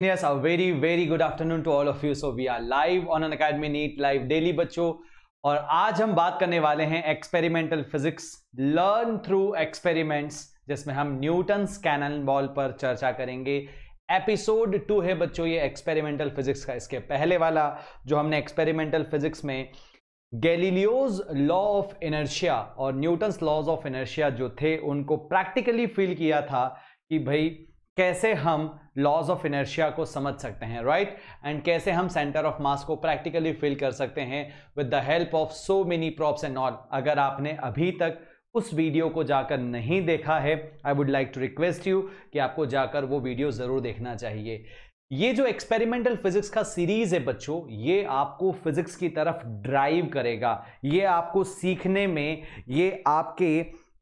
Yes, a very very good afternoon to all of you. So we are live on an Academy Neat Live Daily बच्चों और आज हम बात करने वाले हैं experimental physics learn through experiments जिसमें हम न्यूटन्स कैनन बॉल पर चर्चा करेंगे एपिसोड टू है बच्चों ये एक्सपेरिमेंटल फिजिक्स का इसके पहले वाला जो हमने एक्सपेरिमेंटल फिजिक्स में गैलीलियोज लॉ ऑफ इनर्शिया और न्यूटन्स लॉज ऑफ इनर्शिया जो थे उनको प्रैक्टिकली फील किया था कि भाई कैसे हम लॉज ऑफ इनर्शिया को समझ सकते हैं राइट right? एंड कैसे हम सेंटर ऑफ मास को प्रैक्टिकली फील कर सकते हैं with the help of so many props and all अगर आपने अभी तक उस वीडियो को जाकर नहीं देखा है I would like to request you कि आपको जाकर वो वीडियो ज़रूर देखना चाहिए ये जो एक्सपेरिमेंटल फिजिक्स का सीरीज है बच्चों ये आपको फिजिक्स की तरफ ड्राइव करेगा ये आपको सीखने में ये आपके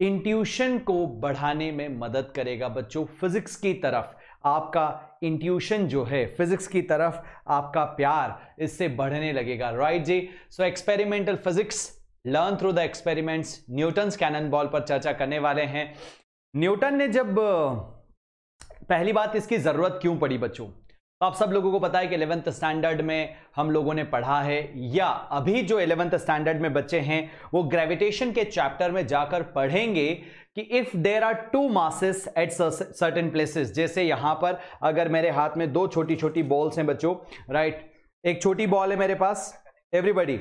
इंट्यूशन को बढ़ाने में मदद करेगा बच्चों फिजिक्स की तरफ आपका इंट्यूशन जो है फिजिक्स की तरफ आपका प्यार इससे बढ़ने लगेगा राइट जी so experimental physics learn through the experiments Newton cannon ball पर चर्चा करने वाले हैं न्यूटन ने जब पहली बात इसकी ज़रूरत क्यों पड़ी बच्चों तो आप सब लोगों को पता है कि इलेवंथ स्टैंडर्ड में हम लोगों ने पढ़ा है या अभी जो इलेवंथ स्टैंडर्ड में बच्चे हैं वो ग्रेविटेशन के चैप्टर में जाकर पढ़ेंगे कि if there are two masses at certain places जैसे यहां पर अगर मेरे हाथ में दो छोटी छोटी बॉल्स हैं बच्चों राइट right? एक छोटी बॉल है मेरे पास एवरीबडी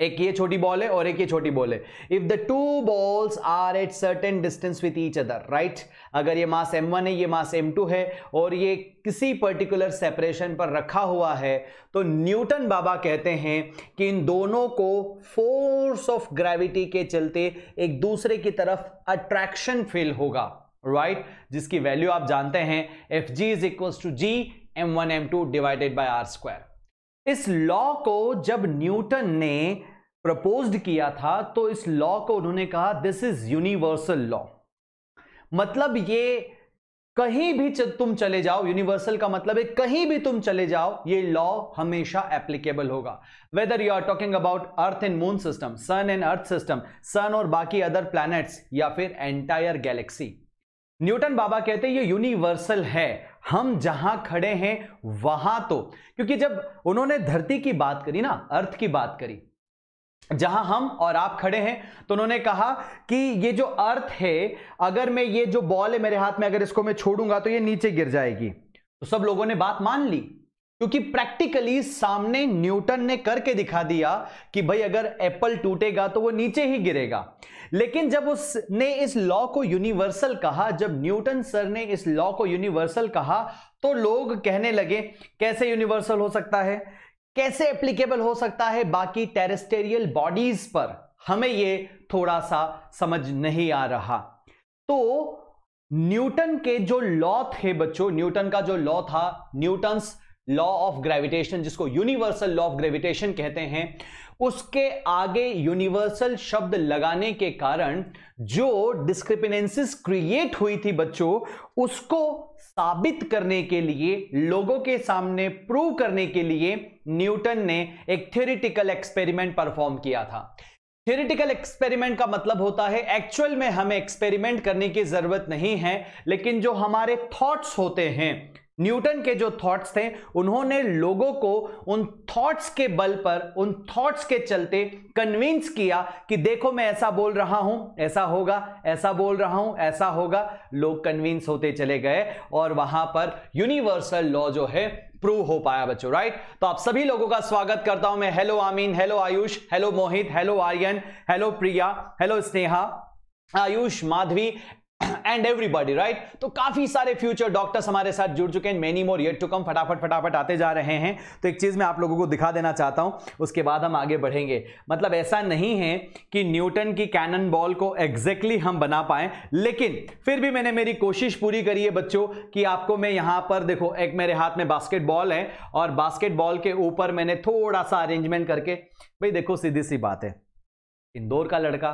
एक ये छोटी बॉल है और एक ये छोटी बॉल है if the two balls are at certain distance with each other right अगर ये मास एम वन है ये मास एम टू है और ये किसी पर्टिकुलर सेपरेशन पर रखा हुआ है तो न्यूटन बाबा कहते हैं कि इन दोनों को फोर्स ऑफ ग्रेविटी के चलते एक दूसरे की तरफ अट्रैक्शन फील होगा राइट right? जिसकी वैल्यू आप जानते हैं F G is equal to G m one m two divided by r square इस लॉ को जब न्यूटन ने प्रपोज्ड किया था तो इस लॉ को उन्होंने कहा दिस इज यूनिवर्सल लॉ मतलब ये कहीं भी तुम चले जाओ यूनिवर्सल का मतलब है कहीं भी तुम चले जाओ ये लॉ हमेशा एप्लीकेबल होगा whether you are talking about earth and moon system sun and earth system sun और बाकी अदर प्लैनेट्स या फिर एंटायर गैलेक्सी न्यूटन बाबा कहते हैं ये यूनिवर्सल है हम जहां खड़े हैं वहां तो क्योंकि जब उन्होंने धरती की बात करी ना अर्थ की बात करी जहां हम और आप खड़े हैं तो उन्होंने कहा कि ये जो अर्थ है अगर मैं ये जो बॉल है मेरे हाथ में अगर इसको मैं छोड़ूंगा तो ये नीचे गिर जाएगी तो सब लोगों ने बात मान ली क्योंकि प्रैक्टिकली सामने न्यूटन ने करके दिखा दिया कि भाई अगर एप्पल टूटेगा तो वो नीचे ही गिरेगा लेकिन जब उसने इस लॉ को यूनिवर्सल कहा जब न्यूटन सर ने इस लॉ को यूनिवर्सल कहा तो लोग कहने लगे कैसे यूनिवर्सल हो सकता है कैसे एप्लीकेबल हो सकता है बाकी टेरेस्टेरियल बॉडीज पर हमें ये थोड़ा सा समझ नहीं आ रहा तो न्यूटन के जो लॉ थे बच्चों न्यूटन का जो लॉ था न्यूटन्स लॉ ऑफ ग्रेविटेशन जिसको यूनिवर्सल लॉ ऑफ ग्रेविटेशन कहते हैं उसके आगे यूनिवर्सल शब्द लगाने के कारण जो डिस्क्रिपिनेंसिस क्रिएट हुई थी बच्चों उसको साबित करने के लिए लोगों के सामने प्रूव करने के लिए न्यूटन ने एक थियोरिटिकल एक्सपेरिमेंट परफॉर्म किया था थियोरिटिकल एक्सपेरिमेंट का मतलब होता है एक्चुअल में हमें एक्सपेरिमेंट करने की जरूरत नहीं है लेकिन जो हमारे थॉट्स होते हैं न्यूटन के जो थॉट्स थे उन्होंने लोगों को उन थॉट्स के बल पर उन थॉट्स के चलते कन्विंस किया कि देखो मैं ऐसा बोल रहा हूं ऐसा होगा ऐसा बोल रहा हूं ऐसा होगा लोग कन्विंस होते चले गए और वहां पर यूनिवर्सल लॉ जो है प्रूव हो पाया बच्चों राइट तो आप सभी लोगों का स्वागत करता हूं मैं hello Ameen hello Ayush hello Mohit hello Aryan hello Priya hello Sneha Ayush Madhavi and everybody right तो काफी सारे फ्यूचर डॉक्टर्स हमारे साथ जुड़ चुके हैं many more yet to come फटाफट फटाफट आते जा रहे हैं तो एक चीज मैं आप लोगों को दिखा देना चाहता हूं उसके बाद हम आगे बढ़ेंगे मतलब ऐसा नहीं है कि न्यूटन की कैनन बॉल को एग्जैक्टली exactly हम बना पाए लेकिन फिर भी मैंने मेरी कोशिश पूरी करी है बच्चों की आपको मैं यहां पर देखो एक मेरे हाथ में बास्केटबॉल है और बास्केटबॉल के ऊपर मैंने थोड़ा सा अरेंजमेंट करके भाई देखो सीधी सी बात है इंदौर का लड़का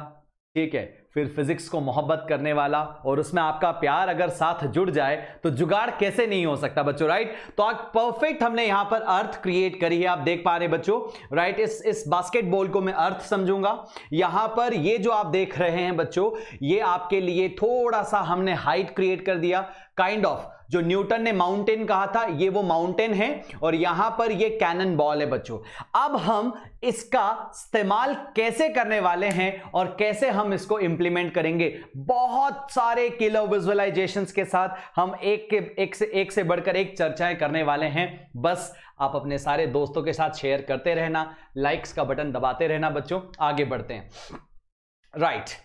ठीक है फिर फिजिक्स को मोहब्बत करने वाला और उसमें आपका प्यार अगर साथ जुड़ जाए तो जुगाड़ कैसे नहीं हो सकता बच्चों राइट तो आज परफेक्ट हमने यहां पर अर्थ क्रिएट करी है आप देख पा रहे बच्चों राइट इस इस बास्केटबॉल को मैं अर्थ समझूंगा यहां पर ये जो आप देख रहे हैं बच्चों ये आपके लिए थोड़ा सा हमने हाइट क्रिएट कर दिया काइंड ऑफ जो न्यूटन ने माउंटेन कहा था ये वो माउंटेन है और यहां पर ये कैनन बॉल है बच्चों अब हम इसका इस्तेमाल कैसे करने वाले हैं और कैसे हम इसको इंप्लीमेंट करेंगे बहुत सारे किलो विजुअलाइजेशंस के साथ हम एक के एक से एक से बढ़कर एक चर्चाएं करने वाले हैं बस आप अपने सारे दोस्तों के साथ शेयर करते रहना लाइक्स का बटन दबाते रहना बच्चों आगे बढ़ते हैं right right.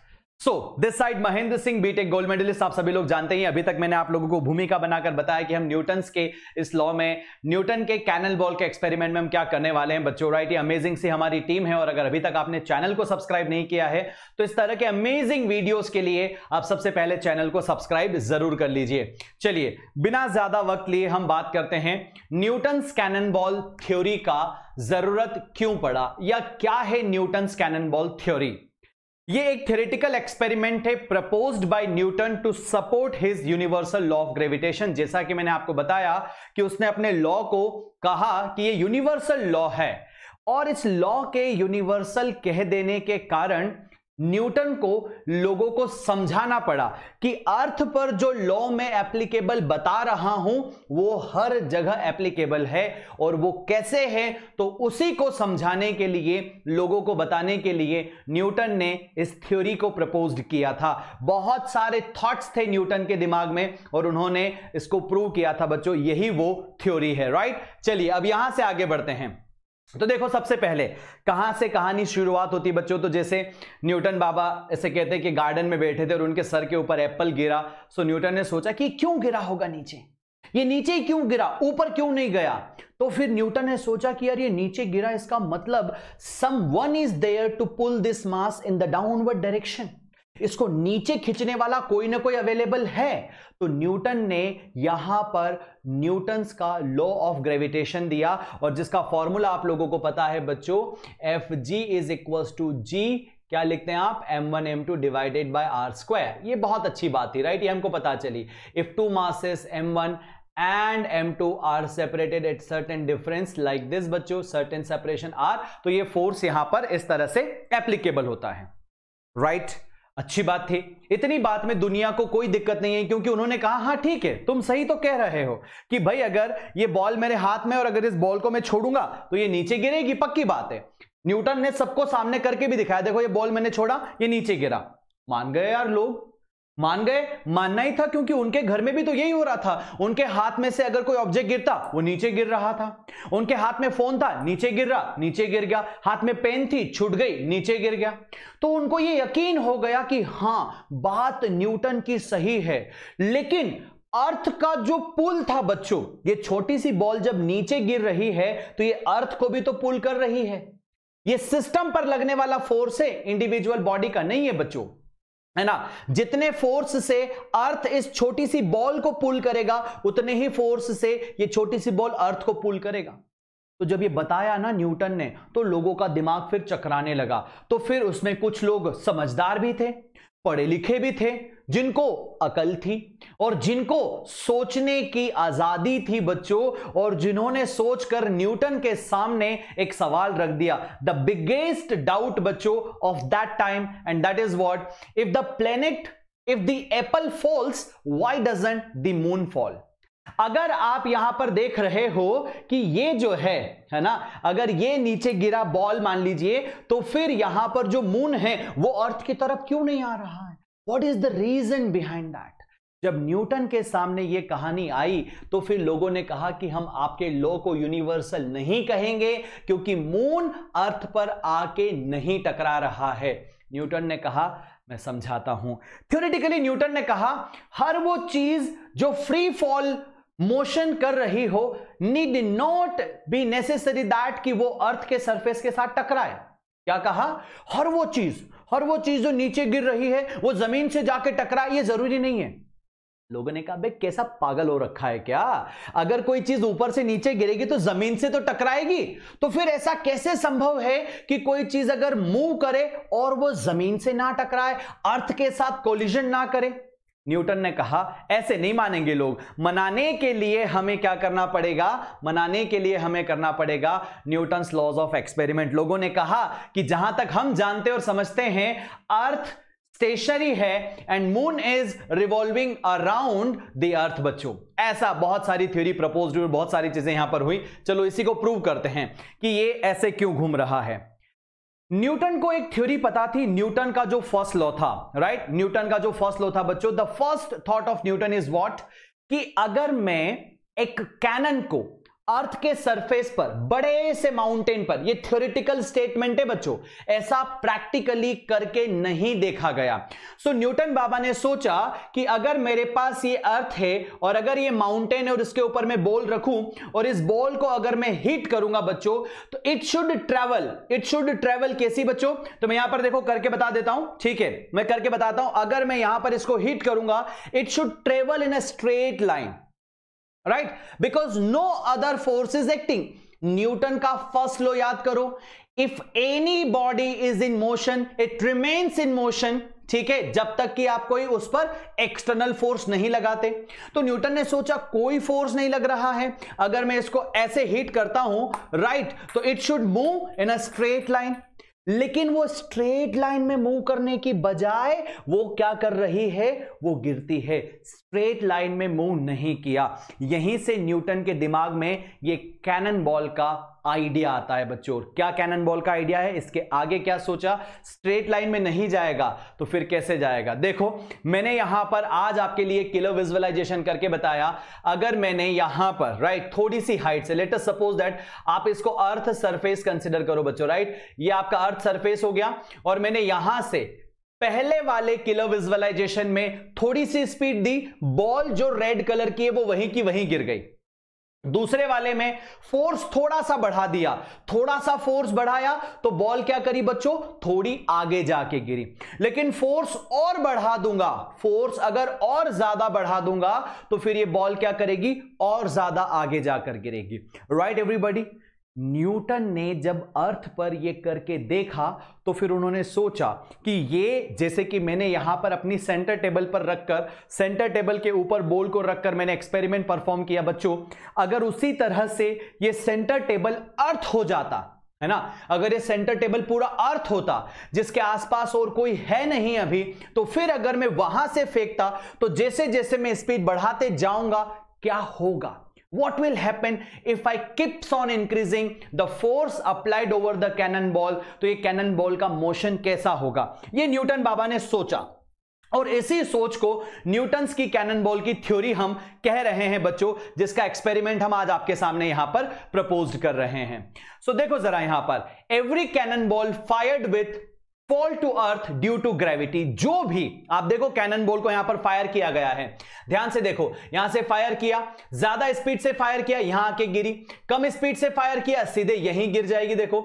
So this side Mahendra Singh BTech gold medalist आप सभी लोग जानते ही अभी तक मैंने आप लोगों को भूमिका बनाकर बताया कि हम न्यूटन के इस लॉ में न्यूटन के कैनल बॉल के एक्सपेरिमेंट में हम क्या करने वाले हैं बच्चों राइट ये अमेजिंग सी हमारी टीम है और अगर अभी तक आपने चैनल को सब्सक्राइब नहीं किया है तो इस तरह के अमेजिंग वीडियोज के लिए आप सबसे पहले चैनल को सब्सक्राइब जरूर कर लीजिए चलिए बिना ज्यादा वक्त लिए हम बात करते हैं न्यूटन कैनन बॉल थ्योरी का जरूरत क्यों पड़ा या क्या है न्यूटन कैनन बॉल थ्योरी ये एक थेरेटिकल एक्सपेरिमेंट है proposed by Newton to support his universal law of gravitation जैसा कि मैंने आपको बताया कि उसने अपने लॉ को कहा कि ये यूनिवर्सल लॉ है और इस लॉ के यूनिवर्सल कह देने के कारण न्यूटन को लोगों को समझाना पड़ा कि अर्थ पर जो लॉ में एप्लीकेबल बता रहा हूं वो हर जगह एप्लीकेबल है और वो कैसे है तो उसी को समझाने के लिए लोगों को बताने के लिए न्यूटन ने इस थ्योरी को प्रपोज किया था बहुत सारे थॉट्स थे न्यूटन के दिमाग में और उन्होंने इसको प्रूव किया था बच्चों यही वो थ्योरी है राइट चलिए अब यहां से आगे बढ़ते हैं तो देखो सबसे पहले कहां से कहानी शुरुआत होती है बच्चों तो जैसे न्यूटन बाबा ऐसे कहते हैं कि गार्डन में बैठे थे और उनके सर के ऊपर एप्पल गिरा सो न्यूटन ने सोचा कि क्यों गिरा होगा नीचे ये नीचे क्यों गिरा ऊपर क्यों नहीं गया तो फिर न्यूटन ने सोचा कि यार ये नीचे गिरा इसका मतलब someone is there to pull this mass in the downward direction इसको नीचे खींचने वाला कोई ना कोई अवेलेबल है तो न्यूटन ने यहां पर न्यूटन्स का लॉ ऑफ ग्रेविटेशन दिया और जिसका फॉर्मूला आप लोगों को पता है बच्चों F G is equal to G क्या लिखते हैं आप m1 one m two divided by r square ये बहुत अच्छी बात थी राइट ये हमको पता चली if two masses m1 and m2 are separated at certain difference like this बच्चों सर्टेन सेपरेशन आर तो ये फोर्स यहां पर इस तरह से एप्लीकेबल होता है राइट right? अच्छी बात थी इतनी बात में दुनिया को कोई दिक्कत नहीं है क्योंकि उन्होंने कहा हाँ ठीक है तुम सही तो कह रहे हो कि भाई अगर ये बॉल मेरे हाथ में और अगर इस बॉल को मैं छोड़ूंगा तो ये नीचे गिरेगी पक्की बात है न्यूटन ने सबको सामने करके भी दिखाया देखो ये बॉल मैंने छोड़ा ये नीचे गिरा मान गए यार लोग मान गए मानना ही था क्योंकि उनके घर में भी तो यही हो रहा था उनके हाथ में से अगर कोई ऑब्जेक्ट गिरता वो नीचे गिर रहा था उनके हाथ में फोन था नीचे गिर रहा नीचे गिर गया हाथ में पेन थी छूट गई नीचे गिर गया तो उनको ये यकीन हो गया कि हां बात न्यूटन की सही है लेकिन अर्थ का जो पुल था बच्चों ये छोटी सी बॉल जब नीचे गिर रही है तो ये अर्थ को भी तो पुल कर रही है ये सिस्टम पर लगने वाला फोर्स है इंडिविजुअल बॉडी का नहीं है बच्चों है ना जितने फोर्स से अर्थ इस छोटी सी बॉल को पुल करेगा उतने ही फोर्स से ये छोटी सी बॉल अर्थ को पुल करेगा तो जब ये बताया ना न्यूटन ने तो लोगों का दिमाग फिर चकराने लगा तो फिर उसमें कुछ लोग समझदार भी थे पढ़े लिखे भी थे जिनको अकल थी और जिनको सोचने की आजादी थी बच्चों और जिन्होंने सोचकर न्यूटन के सामने एक सवाल रख दिया द बिगेस्ट डाउट बच्चों of that time and that is what if the planet if the apple falls why doesn't the moon fall अगर आप यहां पर देख रहे हो कि ये जो है है ना अगर ये नीचे गिरा बॉल मान लीजिए तो फिर यहां पर जो मून है वो अर्थ की तरफ क्यों नहीं आ रहा है what is the reason behind that जब न्यूटन के सामने ये कहानी आई तो फिर लोगों ने कहा कि हम आपके लॉ को यूनिवर्सल नहीं कहेंगे क्योंकि मून अर्थ पर आके नहीं टकरा रहा है न्यूटन ने कहा मैं समझाता हूं थ्योरेटिकली न्यूटन ने कहा हर वो चीज जो फ्री फॉल मोशन कर रही हो need not be necessary that कि वो अर्थ के सरफेस के साथ टकराए क्या कहा हर वो चीज हर वो चीज जो नीचे गिर रही है वो जमीन से जाके टकराए ये जरूरी नहीं है लोगों ने कहा भाई कैसा पागल हो रखा है क्या अगर कोई चीज ऊपर से नीचे गिरेगी तो जमीन से तो टकराएगी तो फिर ऐसा कैसे संभव है कि कोई चीज अगर मूव करे और वो जमीन से ना टकराए अर्थ के साथ कोलिजन ना करे न्यूटन ने कहा ऐसे नहीं मानेंगे लोग मनाने के लिए हमें क्या करना पड़ेगा मनाने के लिए हमें करना पड़ेगा न्यूटन लॉज ऑफ एक्सपेरिमेंट लोगों ने कहा कि जहां तक हम जानते और समझते हैं अर्थ स्टेशनरी है and moon is revolving around the earth बच्चों ऐसा बहुत सारी थ्योरी प्रपोज हुई बहुत सारी चीजें यहां पर हुई चलो इसी को प्रूव करते हैं कि ये ऐसे क्यों घूम रहा है न्यूटन को एक थ्योरी पता थी न्यूटन का जो फर्स्ट लॉ था राइट right? न्यूटन का जो फर्स्ट लॉ था बच्चों the first thought of Newton is what कि अगर मैं एक कैनन को अर्थ के सरफेस पर बड़े से माउंटेन पर ये थ्योरिटिकल स्टेटमेंट है बच्चों ऐसा प्रैक्टिकली करके नहीं देखा गया सो so, न्यूटन बाबा ने सोचा कि अगर मेरे पास ये अर्थ है और अगर ये माउंटेन है और इसके ऊपर मैं बॉल रखूं और इस बॉल को अगर मैं हिट करूंगा बच्चों तो it should travel it should travel कैसी बच्चों तो मैं यहां पर देखो करके बता देता हूं ठीक है मैं करके बताता हूं अगर मैं यहां पर इसको हिट करूंगा it should travel in a straight line right because no other force is acting Newton का फर्स्ट लो याद करो if any body is in motion it remains in motion ठीक है जब तक कि आप कोई उस पर एक्सटर्नल फोर्स नहीं लगाते तो न्यूटन ने सोचा कोई फोर्स नहीं लग रहा है अगर मैं इसको ऐसे हिट करता हूं राइट right, तो it should move in a straight line लेकिन वो स्ट्रेट लाइन में मूव करने की बजाय वो क्या कर रही है वो गिरती है स्ट्रेट लाइन में मूव नहीं किया यहीं से न्यूटन के दिमाग में ये कैनन बॉल का आइडिया आता है बच्चों क्या कैनन बॉल का आइडिया है इसके आगे क्या सोचा स्ट्रेट लाइन में नहीं जाएगा तो फिर कैसे जाएगा देखो मैंने यहां पर आज आपके लिए किलो विजुअलाइजेशन करके बताया अगर मैंने यहां पर राइट थोड़ी सी हाइट से लेटर सपोज दैट आप इसको अर्थ सरफेस कंसिडर करो बच्चों राइट ये आपका अर्थ सरफेस हो गया और मैंने यहां से पहले वाले किलो विजुअलाइजेशन में थोड़ी सी स्पीड दी बॉल जो रेड कलर की है वो वहीं की वहीं गिर गई दूसरे वाले में फोर्स थोड़ा सा बढ़ा दिया थोड़ा सा फोर्स बढ़ाया तो बॉल क्या करी बच्चों थोड़ी आगे जाके गिरी लेकिन फोर्स और बढ़ा दूंगा फोर्स अगर और ज्यादा बढ़ा दूंगा तो फिर ये बॉल क्या करेगी और ज्यादा आगे जाकर गिरेगी राइट एवरीबॉडी न्यूटन ने जब अर्थ पर ये करके देखा तो फिर उन्होंने सोचा कि ये जैसे कि मैंने यहां पर अपनी सेंटर टेबल पर रखकर सेंटर टेबल के ऊपर बोल को रखकर मैंने एक्सपेरिमेंट परफॉर्म किया बच्चों अगर उसी तरह से ये सेंटर टेबल अर्थ हो जाता है ना अगर ये सेंटर टेबल पूरा अर्थ होता जिसके आसपास और कोई है नहीं अभी तो फिर अगर मैं वहां से फेंकता तो जैसे जैसे मैं स्पीड बढ़ाते जाऊंगा क्या होगा What will happen if I keeps on increasing the force applied over the cannon ball to ye cannon ball ka motion kaisa hoga ye newton baba ne socha और इसी सोच को न्यूटन्स की कैनन बॉल की theory हम कह रहे हैं बच्चों जिसका एक्सपेरिमेंट हम आज आपके सामने यहां पर प्रपोज्ड कर रहे हैं सो so, देखो जरा यहां पर every cannon ball fired with fall to earth due to gravity जो भी आप देखो कैनन बोल को यहां पर फायर किया गया है ध्यान से देखो यहां से फायर किया ज्यादा स्पीड से फायर किया यहां आके गिरी कम स्पीड से फायर किया सीधे यहीं गिर जाएगी देखो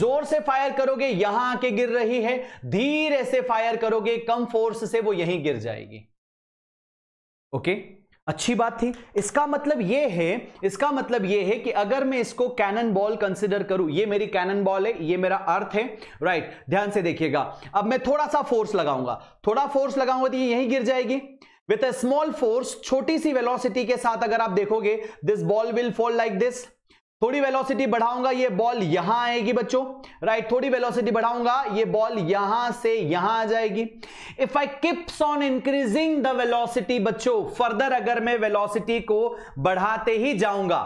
जोर से फायर करोगे यहां आके गिर रही है धीरे से फायर करोगे कम फोर्स से वो यहीं गिर जाएगी ओके okay? अच्छी बात थी इसका मतलब ये है इसका मतलब ये है कि अगर मैं इसको कैनन बॉल कंसिडर करूं ये मेरी कैनन बॉल है ये मेरा अर्थ है राइट ध्यान से देखिएगा अब मैं थोड़ा सा फोर्स लगाऊंगा थोड़ा फोर्स लगाऊंगा तो ये यहीं गिर जाएगी विथ अ स्मॉल फोर्स छोटी सी वेलोसिटी के साथ अगर आप देखोगे this ball will fall like this थोड़ी वेलोसिटी बढ़ाऊंगा ये बॉल यहां आएगी बच्चों राइट थोड़ी वेलोसिटी बढ़ाऊंगा ये बॉल यहां से यहां आ जाएगी if I keeps on increasing the velocity बच्चों फर्दर अगर मैं वेलोसिटी को बढ़ाते ही जाऊंगा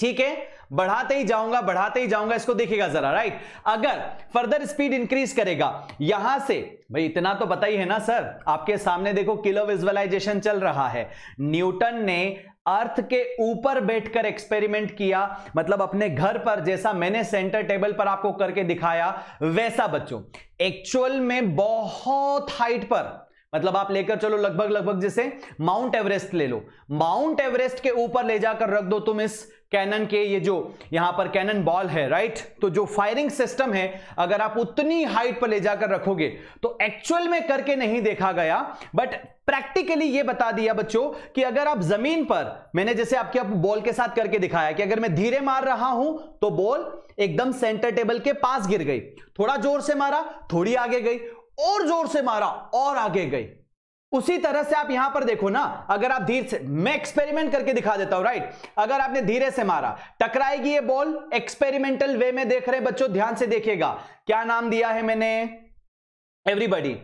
ठीक है बढ़ाते ही जाऊंगा बढ़ाते ही जाऊंगा इसको देखिएगा जरा राइट अगर फर्दर स्पीड इंक्रीज करेगा यहां से भाई इतना तो पता ही है ना सर आपके सामने देखो किलो विजुअलाइजेशन चल रहा है न्यूटन ने अर्थ के ऊपर बैठकर एक्सपेरिमेंट किया मतलब अपने घर पर जैसा मैंने सेंटर टेबल पर आपको करके दिखाया वैसा बच्चों एक्चुअल में बहुत हाइट पर मतलब आप लेकर चलो लगभग लगभग जैसे माउंट एवरेस्ट ले लो माउंट एवरेस्ट के ऊपर ले जाकर रख दो तुम इस कैनन के ये जो यहां पर कैनन बॉल है राइट तो जो फायरिंग सिस्टम है अगर आप उतनी हाइट पर ले जाकर रखोगे तो एक्चुअल में करके नहीं देखा गया बट प्रैक्टिकली ये बता दिया बच्चों कि अगर आप जमीन पर मैंने जैसे आपके आप बॉल के साथ करके दिखाया कि अगर मैं धीरे मार रहा हूं तो बॉल एकदम सेंटर टेबल के पास गिर गई थोड़ा जोर से मारा थोड़ी आगे गई और जोर से मारा और आगे गई उसी तरह से आप यहां पर देखो ना अगर आप धीरे से मैं एक्सपेरिमेंट करके दिखा देता हूं राइट अगर आपने धीरे से मारा टकराएगी ये बॉल एक्सपेरिमेंटल वे में देख रहे बच्चों ध्यान से देखिएगा क्या नाम दिया है मैंने एवरीबडी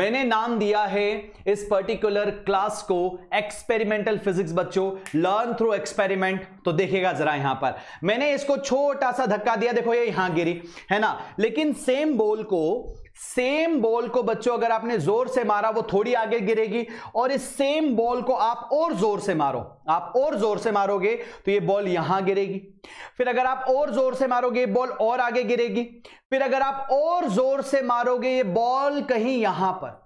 मैंने नाम दिया है इस पर्टिकुलर क्लास को एक्सपेरिमेंटल फिजिक्स बच्चों लर्न थ्रू एक्सपेरिमेंट तो देखेगा जरा यहां पर मैंने इसको छोटा सा धक्का दिया देखो ये यहां गिरी है ना लेकिन सेम बॉल को सेम बॉल को बच्चों अगर आपने जोर से मारा वो थोड़ी आगे गिरेगी और इस सेम बॉल को आप और जोर से मारो आप और जोर से मारोगे तो ये बॉल यहां गिरेगी फिर अगर आप और जोर से मारोगे बॉल और आगे गिरेगी फिर अगर आप और जोर से मारोगे ये बॉल कहीं यहां पर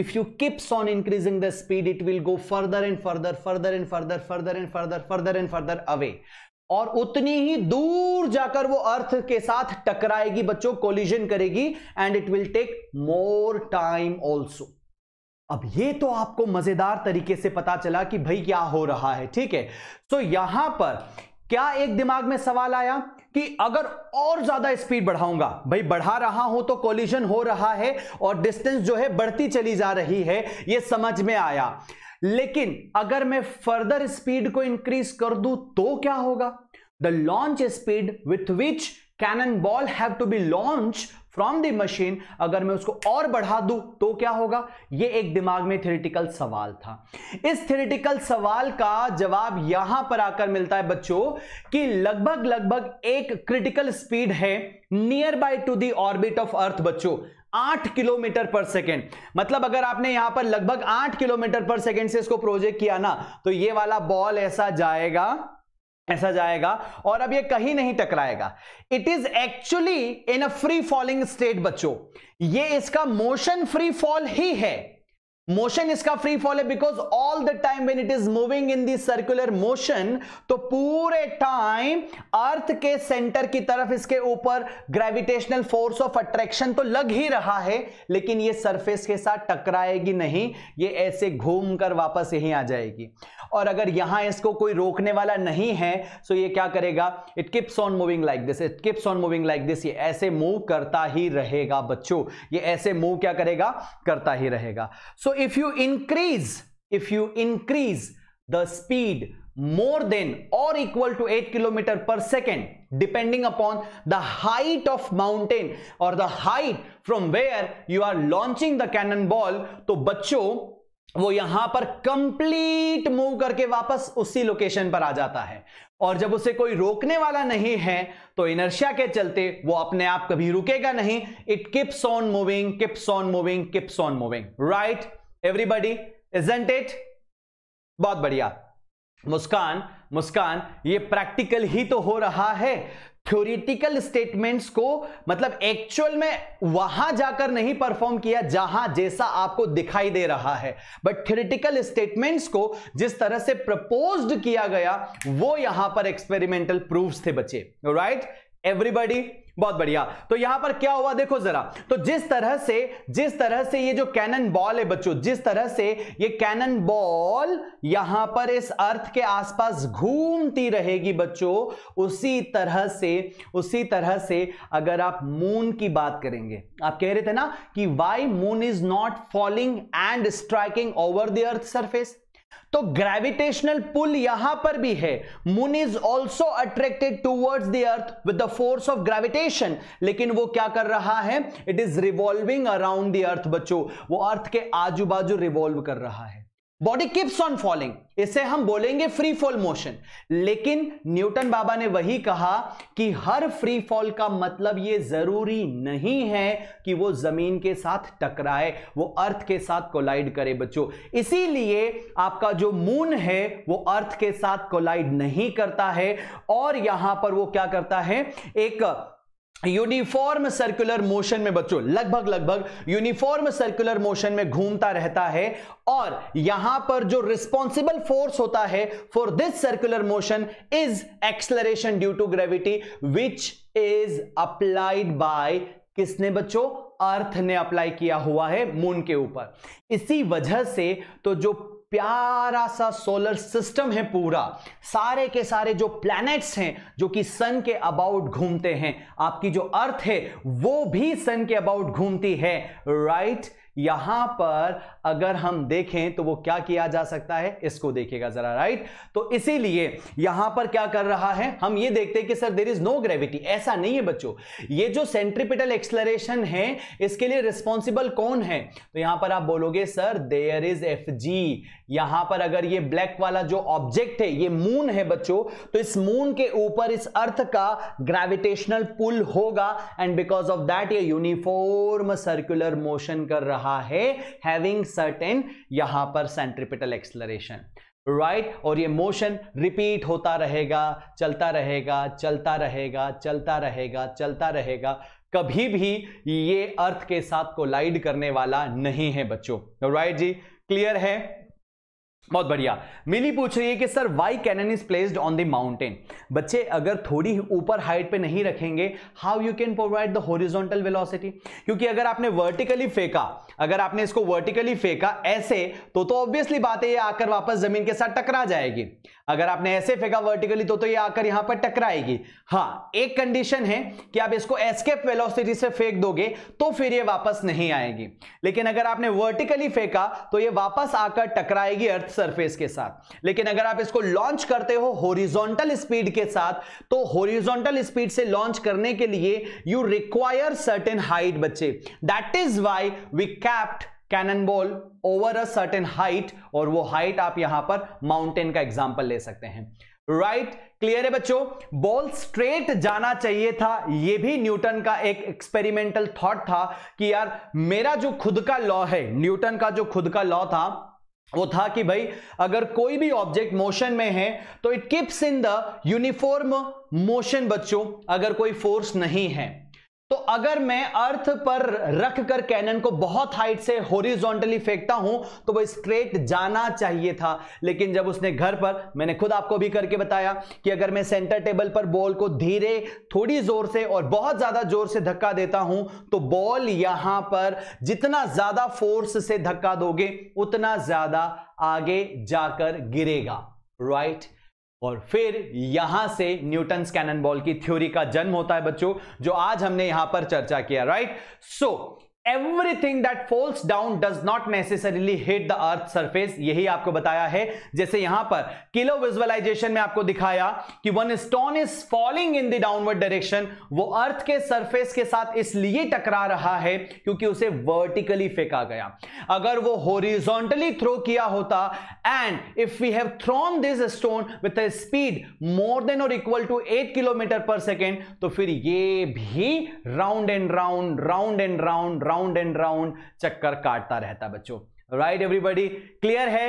if you keeps on increasing the speed it will go further and further further and further further and further further and further away और उतनी ही दूर जाकर वो अर्थ के साथ टकराएगी बच्चों कोलिजन करेगी and it will take more time also अब ये तो आपको मजेदार तरीके से पता चला कि भाई क्या हो रहा है ठीक है तो यहां पर क्या एक दिमाग में सवाल आया कि अगर और ज्यादा स्पीड बढ़ाऊंगा भाई बढ़ा रहा हूं तो कोलिजन हो रहा है और डिस्टेंस जो है बढ़ती चली जा रही है यह समझ में आया लेकिन अगर मैं फर्दर स्पीड को इंक्रीज कर दूं तो क्या होगा the launch speed with which cannon ball have to be launch from the machine अगर मैं उसको और बढ़ा दूं तो क्या होगा यह एक दिमाग में थेरेटिकल सवाल था इस थेरेटिकल सवाल का जवाब यहां पर आकर मिलता है बच्चों कि लगभग लगभग एक क्रिटिकल स्पीड है nearby to the orbit of earth बच्चों आठ किलोमीटर पर सेकेंड मतलब अगर आपने यहां पर लगभग आठ किलोमीटर पर सेकेंड से इसको प्रोजेक्ट किया ना तो ये वाला बॉल ऐसा जाएगा ऐसा जाएगा और अब ये कहीं नहीं टकराएगा it is actually in a free falling state बच्चों ये इसका मोशन फ्री फॉल ही है मोशन इसका फ्री फॉल है because all the time when it is moving in this circular motion तो पूरे टाइम अर्थ के सेंटर की तरफ इसके ऊपर ग्रेविटेशनल फोर्स ऑफ अट्रैक्शन तो लग ही रहा है लेकिन ये सरफेस के साथ टकराएगी नहीं ये ऐसे घूमकर वापस यहीं आ जाएगी और अगर यहां इसको कोई रोकने वाला नहीं है सो ये क्या करेगा it keeps on moving like this it keeps on moving like this ये ऐसे मूव करता ही रहेगा बच्चों ये ऐसे मूव क्या करेगा करता ही रहेगा so if you increase if you increase the speed more than or equal to eight kilometre per second depending upon the height of mountain और the height from where you are launching the cannon ball तो बच्चों वो यहां पर complete move करके वापस उसी location पर आ जाता है और जब उसे कोई रोकने वाला नहीं है तो इनर्शिया के चलते वो अपने आप कभी रुकेगा नहीं it keeps on moving keeps on moving keeps on moving right everybody isn't it बहुत बढ़िया मुस्कान मुस्कान ये प्रैक्टिकल ही तो हो रहा है थ्योरिटिकल स्टेटमेंट्स को मतलब एक्चुअल में वहां जाकर नहीं परफॉर्म किया जहां जैसा आपको दिखाई दे रहा है बट थ्योरिटिकल स्टेटमेंट्स को जिस तरह से प्रपोज्ड किया गया वो यहां पर एक्सपेरिमेंटल प्रूफ्स थे बच्चे राइट एवरीबडी बहुत बढ़िया तो यहां पर क्या हुआ देखो जरा तो जिस तरह से जिस तरह से ये जो कैनन बॉल है बच्चों जिस तरह से ये कैनन बॉल यहां पर इस अर्थ के आसपास घूमती रहेगी बच्चों उसी तरह से उसी तरह से अगर आप मून की बात करेंगे आप कह रहे थे ना कि why moon is not falling and striking over the earth surface तो ग्रेविटेशनल पुल यहां पर भी है moon is also attracted towards the earth with the force of gravitation लेकिन वो क्या कर रहा है it is revolving around the earth बच्चों वो अर्थ के आजू बाजू रिवॉल्व कर रहा है बॉडी किप्स ऑन फॉलिंग इसे हम बोलेंगे फ्री फॉल मोशन लेकिन न्यूटन बाबा ने वही कहा कि हर फ्री फॉल का मतलब ये जरूरी नहीं है कि वो जमीन के साथ टकराए वो अर्थ के साथ कोलाइड करे बच्चों इसीलिए आपका जो मून है वो अर्थ के साथ कोलाइड नहीं करता है और यहां पर वो क्या करता है एक यूनिफॉर्म सर्कुलर मोशन में बच्चों लगभग लगभग यूनिफॉर्म सर्कुलर मोशन में घूमता रहता है और यहां पर जो रिस्पॉन्सिबल फोर्स होता है for this circular motion is acceleration due to gravity which is applied by किसने बच्चों अर्थ ने अप्लाई किया हुआ है मून के ऊपर इसी वजह से तो जो प्यारा सा सोलर सिस्टम है पूरा सारे के सारे जो प्लैनेट्स हैं जो कि सन के अबाउट घूमते हैं आपकी जो अर्थ है वो भी सन के अबाउट घूमती है राइट right? यहां पर अगर हम देखें तो वो क्या किया जा सकता है इसको देखेगा जरा राइट तो इसीलिए यहां पर क्या कर रहा है हम ये देखते हैं कि sir there is no gravity ऐसा नहीं है बच्चों ये जो सेंट्रिपिटल एक्सलरेशन है इसके लिए रिस्पॉन्सिबल कौन है तो यहां पर आप बोलोगे sir there is F G यहां पर अगर ये ब्लैक वाला जो ऑब्जेक्ट है ये मून है बच्चों तो इस मून के ऊपर इस अर्थ का ग्रेविटेशनल पुल होगा एंड बिकॉज ऑफ दैट ये यूनिफॉर्म सर्कुलर मोशन कर रहा रहा है हैविंग सर्टेन यहां पर सेंट्रिपिटल एक्सलरेशन राइट right? और ये मोशन रिपीट होता रहेगा चलता रहेगा चलता रहेगा चलता रहेगा चलता रहेगा कभी भी ये अर्थ के साथ कोलाइड करने वाला नहीं है बच्चों राइट right जी क्लियर है बहुत बढ़िया मिली पूछ रही है कि sir why cannon is placed on the mountain बच्चे अगर थोड़ी ऊपर हाइट पे नहीं रखेंगे how you can provide the horizontal velocity क्योंकि अगर आपने वर्टिकली फेंका अगर आपने इसको वर्टिकली फेंका ऐसे तो तो ऑब्वियसली बात है ये आकर वापस जमीन के साथ टकरा जाएगी अगर आपने ऐसे फेंका वर्टिकली तो तो ये आकर यहां पर टकराएगी हाँ एक कंडीशन है कि आप इसको एस्केप वेलोसिटी से फेंक दोगे तो फिर ये वापस नहीं आएगी लेकिन अगर आपने वर्टिकली फेंका तो ये वापस आकर टकराएगी अर्थ सरफेस के साथ लेकिन अगर आप इसको लॉन्च करते हो होरिजोनटल स्पीड के साथ तो होरिजोनटल स्पीड से लॉन्च करने के लिए यू रिक्वायर सर्टेन हाइट बच्चे that is why we kept cannon ball over a certain height और वो हाइट आप यहां पर माउंटेन का एग्जाम्पल ले सकते हैं राइट right, क्लियर है बच्चों बॉल स्ट्रेट जाना चाहिए था यह भी न्यूटन का एक एक्सपेरिमेंटल थॉट था कि यार मेरा जो खुद का लॉ है न्यूटन का जो खुद का लॉ था वो था कि भाई अगर कोई भी ऑब्जेक्ट मोशन में है तो it keeps in the uniform motion बच्चों अगर कोई फोर्स नहीं है तो अगर मैं अर्थ पर रख कर कैनन को बहुत हाइट से होरिजोनटली फेंकता हूं तो वो स्ट्रेट जाना चाहिए था लेकिन जब उसने घर पर मैंने खुद आपको भी करके बताया कि अगर मैं सेंटर टेबल पर बॉल को धीरे थोड़ी जोर से और बहुत ज्यादा जोर से धक्का देता हूं तो बॉल यहां पर जितना ज्यादा फोर्स से धक्का दोगे उतना ज्यादा आगे जाकर गिरेगा राइट right? और फिर यहां से न्यूटन कैनन बॉल की थ्योरी का जन्म होता है बच्चों जो आज हमने यहां पर चर्चा किया right so so, everything that falls down does not necessarily hit the earth surface यही आपको बताया है जैसे यहां पर किलो विजुअलाइजेशन में आपको दिखाया कि one stone is falling in the downward direction वो अर्थ के सरफेस के साथ इसलिए टकरा रहा है क्योंकि उसे वर्टिकली फेंका गया अगर वो होरिजोंटली थ्रो किया होता and if we have thrown this stone with a speed more than or equal to eight kilometre per second तो फिर ये भी round and round round and round round and round चक्कर काटता रहता है बच्चों राइट एवरीबडी क्लियर है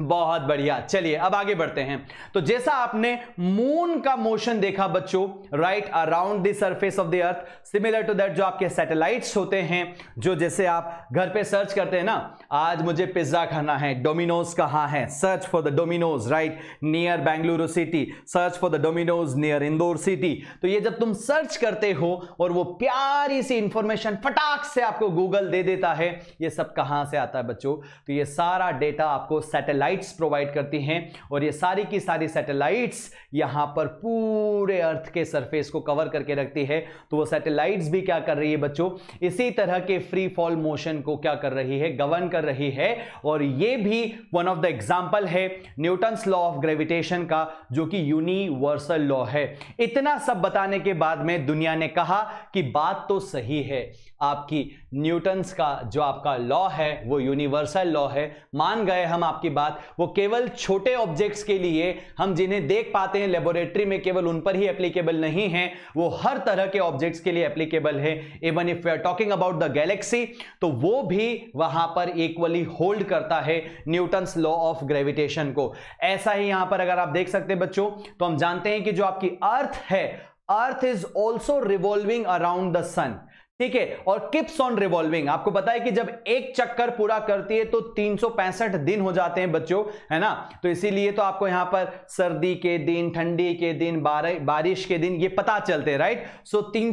बहुत बढ़िया चलिए अब आगे बढ़ते हैं तो जैसा आपने मून का मोशन देखा बच्चों right around the surface of the earth similar to that जो आपके सैटेलाइट्स होते हैं जो जैसे आप घर पे सर्च करते हैं ना आज मुझे पिज्जा खाना है डोमिनोज कहाँ है search for the Domino's right near Bengaluru city search for the Domino's near Indore city तो ये जब तुम सर्च करते हो और वो प्यारी सी इंफॉर्मेशन फटाक से आपको गूगल दे देता है ये सब कहाँ से आता है बच्चों तो ये सारा डेटा आपको सैटेलाइट सैटेलाइट्स प्रोवाइड करती हैं और ये सारी की सारी सैटेलाइट्स यहाँ पर पूरे अर्थ के सरफेस को कवर करके रखती है तो वो सैटेलाइट्स भी क्या कर रही है बच्चों इसी तरह के फ्री फॉल मोशन को क्या कर रही है गवर्न कर रही है और ये भी वन ऑफ द एग्जाम्पल है न्यूटन्स लॉ ऑफ ग्रेविटेशन का जो कि यूनिवर्सल लॉ है इतना सब बताने के बाद में दुनिया ने कहा कि बात तो सही है आपकी न्यूटन्स का जो आपका लॉ है वो यूनिवर्सल लॉ है मान गए हम आपकी बात वो केवल छोटे ऑब्जेक्ट्स के लिए हम जिन्हें देख पाते हैं लेबोरेटरी में केवल उन पर ही एप्लीकेबल नहीं है वो हर तरह के ऑब्जेक्ट्स के लिए एप्लीकेबल है even if we are talking about the galaxy तो वो भी वहां पर इक्वली होल्ड करता है न्यूटन लॉ ऑफ ग्रेविटेशन को ऐसा ही यहां पर अगर आप देख सकते हैं बच्चों तो हम जानते हैं कि जो आपकी अर्थ है earth is also revolving around the sun ठीक है और किप्स ऑन रिवॉल्विंग आपको बताया कि जब एक चक्कर पूरा करती है तो तीन दिन हो जाते हैं बच्चों है ना तो इसीलिए तो आपको यहां पर सर्दी के दिन ठंडी के दिन बारिश के दिन ये पता चलते हैं राइट सो तीन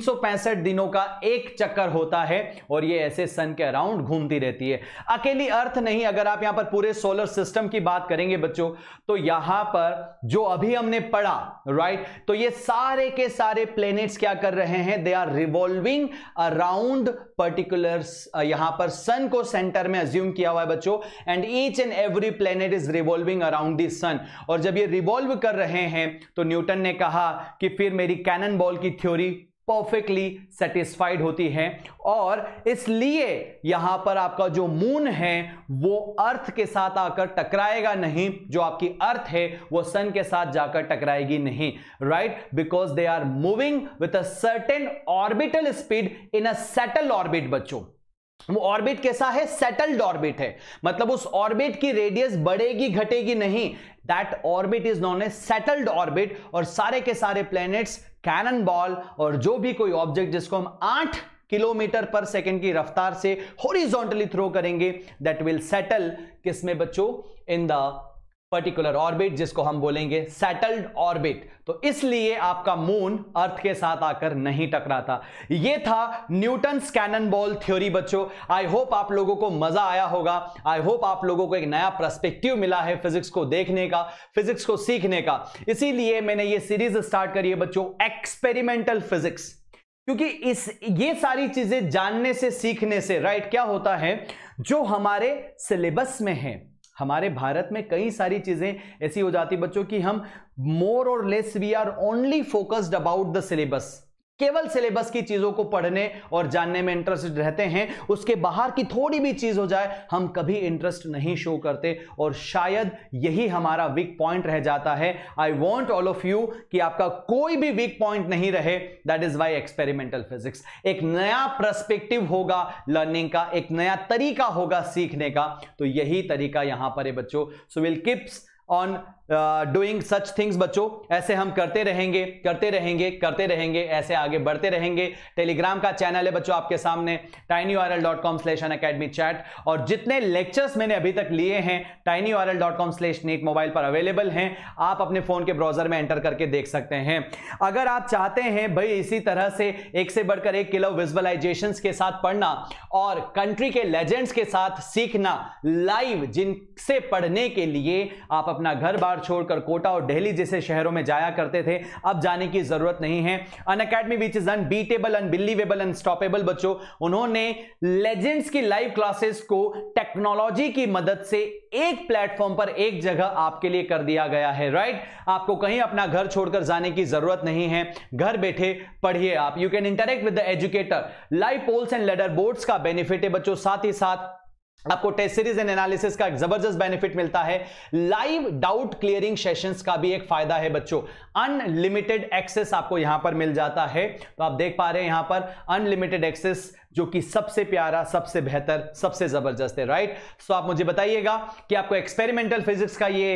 दिनों का एक चक्कर होता है और ये ऐसे सन के अराउंड घूमती रहती है अकेली अर्थ नहीं अगर आप यहां पर पूरे सोलर सिस्टम की बात करेंगे बच्चों तो यहां पर जो अभी हमने पढ़ा राइट तो ये सारे के सारे प्लेनेट्स क्या कर रहे हैं they are revolving around particular यहां पर सन को सेंटर में अज्यूम किया हुआ है बच्चों and each and every planet is revolving around this sun और जब ये रिवॉल्व कर रहे हैं तो न्यूटन ने कहा कि फिर मेरी कैनन बॉल की थ्योरी परफेक्टली सेटिस्फाइड होती हैं और इसलिए यहां पर आपका जो मून है वो अर्थ के साथ आकर टकराएगा नहीं जो आपकी अर्थ है वो सन के साथ जाकर टकराएगी नहीं right because they are moving with a certain orbital speed in a settle orbit बच्चों वो ऑर्बिट कैसा है सेटल्ड ऑर्बिट है मतलब उस ऑर्बिट की रेडियस बढ़ेगी घटेगी नहीं that orbit is non a settled orbit और सारे के सारे प्लैनेट्स कैनन बॉल और जो भी कोई ऑब्जेक्ट जिसको हम आठ किलोमीटर पर सेकेंड की रफ्तार से होरिजोंटली थ्रो करेंगे दैट विल सेटल किस में बच्चों इन द पर्टिकुलर ऑर्बिट जिसको हम बोलेंगे सेटल्ड ऑर्बिट तो इसलिए आपका मून अर्थ के साथ आकर नहीं टकराता ये था न्यूटन कैनन बॉल थ्योरी बच्चों आई होप आप लोगों को मजा आया होगा आई होप आप लोगों को एक नया प्रस्पेक्टिव मिला है फिजिक्स को देखने का फिजिक्स को सीखने का इसीलिए मैंने ये सीरीज स्टार्ट करी है बच्चों एक्सपेरिमेंटल फिजिक्स क्योंकि इस ये सारी चीजें जानने से सीखने से राइट क्या होता है जो हमारे सिलेबस में है हमारे भारत में कई सारी चीज़ें ऐसी हो जाती बच्चों की हम more or less we are only focused about the syllabus केवल सिलेबस की चीजों को पढ़ने और जानने में इंटरेस्टेड रहते हैं उसके बाहर की थोड़ी भी चीज हो जाए हम कभी इंटरेस्ट नहीं शो करते और शायद यही हमारा वीक पॉइंट रह जाता है I want all of you कि आपका कोई भी वीक पॉइंट नहीं रहे that is why experimental physics एक नया प्रस्पेक्टिव होगा लर्निंग का एक नया तरीका होगा सीखने का तो यही तरीका यहां पर है बच्चों so will keeps on doing such things बच्चों ऐसे हम करते रहेंगे करते रहेंगे करते रहेंगे ऐसे आगे बढ़ते रहेंगे टेलीग्राम का चैनल है बच्चों आपके सामने tiny R L dot com slash Unacademy chat और जितने लेक्चर्स मैंने अभी तक लिए हैं tiny R L dot com slash net mobile पर अवेलेबल हैं आप अपने फ़ोन के ब्राउज़र में एंटर करके देख सकते हैं अगर आप चाहते हैं भाई इसी तरह से एक से बढ़कर एक किलो विजुअलाइजेशन के साथ पढ़ना और कंट्री के लेजेंड्स के साथ सीखना लाइव जिनसे पढ़ने के लिए आप अपना घर बार बिहार छोड़कर कोटा और दिल्ली जैसे शहरों में जाया करते थे अब जाने की जरूरत नहीं है Unacademy which is unbeatable unbelievable unstoppable बच्चों उन्होंने लेजेंड्स की लाइव क्लासेस को टेक्नोलॉजी की मदद से एक प्लेटफॉर्म पर एक जगह आपके लिए कर दिया गया है राइट आपको कहीं अपना घर छोड़कर जाने की जरूरत नहीं है घर बैठे पढ़िए आप you can interact with the educator live polls and leaderboards का बेनिफिट है बच्चों साथ ही साथ आपको टेस्ट सीरीज एंड एनालिसिस का एक जबरदस्त बेनिफिट मिलता है लाइव डाउट क्लियरिंग सेशंस का भी एक फायदा है बच्चों अनलिमिटेड एक्सेस आपको यहां पर मिल जाता है तो आप देख पा रहे हैं यहां पर अनलिमिटेड एक्सेस जो कि सबसे प्यारा सबसे बेहतर सबसे जबरदस्त है राइट सो आप मुझे बताइएगा कि आपको एक्सपेरिमेंटल फिजिक्स का ये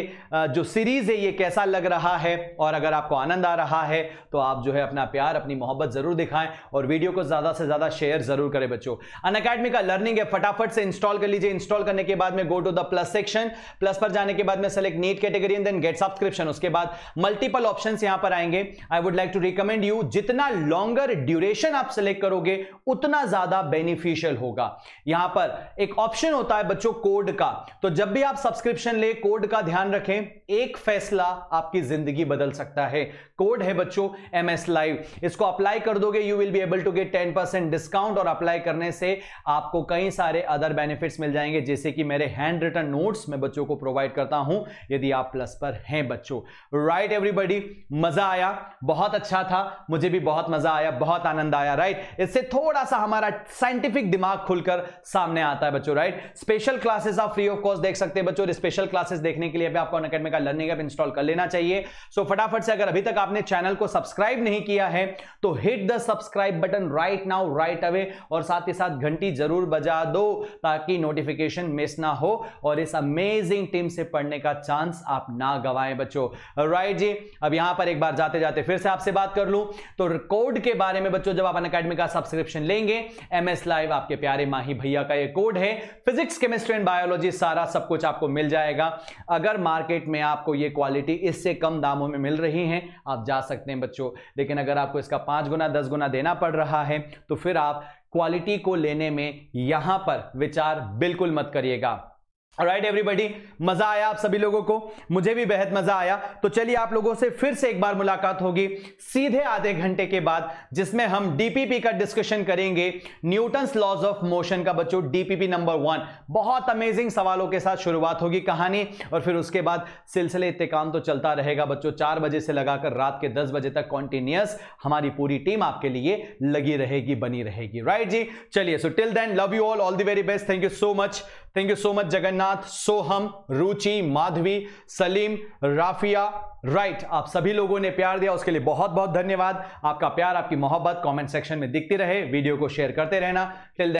जो सीरीज है ये कैसा लग रहा है और अगर आपको आनंद आ रहा है तो आप जो है अपना प्यार अपनी मोहब्बत जरूर दिखाएं और वीडियो को ज्यादा से ज्यादा शेयर जरूर करें बच्चों अन अकेडमी का लर्निंग है फटाफट से इंस्टॉल कर लीजिए इंस्टॉल करने के बाद में go to the plus section plus पर जाने के बाद में select NEET category and then get subscription उसके बाद मल्टीपल ऑप्शन यहां पर आएंगे I would like to recommend you जितना लॉन्गर ड्यूरेशन आप सेलेक्ट करोगे उतना ज्यादा ज्यादा बेनिफिशियल होगा यहां पर एक ऑप्शन होता है बच्चों कोड का तो जब भी आप सब्सक्रिप्शन ले कोड का ध्यान रखें एक फैसला आपकी जिंदगी बदल सकता है कोड है बच्चों एम एस लाइव इसको अप्लाई कर दोगे you will be able to get ten percent discount और अप्लाई करने से आपको कई सारे अदर बेनिफिट्स मिल जाएंगे जैसे कि मेरे हैंड रिटर्न नोट्स मैं बच्चों को प्रोवाइड करता हूं यदि आप प्लस पर हैं बच्चों राइट एवरीबडी मजा आया बहुत अच्छा था मुझे भी बहुत मजा आया बहुत आनंद आया राइट इससे थोड़ा सा हमारा साइंटिफिक दिमाग खुलकर सामने आता है बच्चों राइट स्पेशल क्लासेस आप फ्री ऑफ कॉस्ट देख सकते हैं बच्चों स्पेशल क्लासेस देखने के लिए भी आपको अकेडमी का लर्निंग एप इंस्टॉल कर लेना चाहिए सो फटाफट से अगर अभी तक आपने चैनल को सब्सक्राइब नहीं किया है तो hit the subscribe button right now right away और साथ ही साथ घंटी जरूर बजा दो ताकि नोटिफिकेशन मिस ना हो और इस अमेजिंग टीम से पढ़ने का चांस आप ना गवाएं बच्चों राइट जी अब यहां पर एक बार जाते जाते फिर से आपसे बात कर लूं तो कोड के बारे में बच्चों जब आप अन का सब्सक्रिप्शन लेंगे एम एस लाइव आपके प्यारे माही भैया का ये कोड है फिजिक्स केमिस्ट्री एंड बायोलॉजी सारा सब कुछ आपको मिल जाएगा अगर मार्केट में आपको ये क्वालिटी इससे कम दामों में मिल रही है आप जा सकते हैं बच्चों लेकिन अगर आपको इसका पाँच गुना दस गुना देना पड़ रहा है तो फिर आप क्वालिटी को लेने में यहाँ पर विचार बिल्कुल मत करिएगा राइट एवरीबडी मजा आया आप सभी लोगों को मुझे भी बेहद मजा आया तो चलिए आप लोगों से फिर से एक बार मुलाकात होगी सीधे आधे घंटे के बाद जिसमें हम डीपीपी का डिस्कशन करेंगे न्यूटन लॉज ऑफ मोशन का बच्चों डीपीपी नंबर वन बहुत अमेजिंग सवालों के साथ शुरुआत होगी कहानी और फिर उसके बाद सिलसिले इतने काम तो चलता रहेगा बच्चों चार बजे से लगाकर रात के दस बजे तक कॉन्टिन्यूस हमारी पूरी टीम आपके लिए लगी रहेगी बनी रहेगी राइट right जी चलिए so till then love you all all the very best thank you so much thank you so much Jagannath Soham Ruchi Madhavi Salim Rafiya right आप सभी लोगों ने प्यार दिया उसके लिए बहुत बहुत धन्यवाद आपका प्यार आपकी मोहब्बत कमेंट सेक्शन में दिखती रहे वीडियो को शेयर करते रहना टिल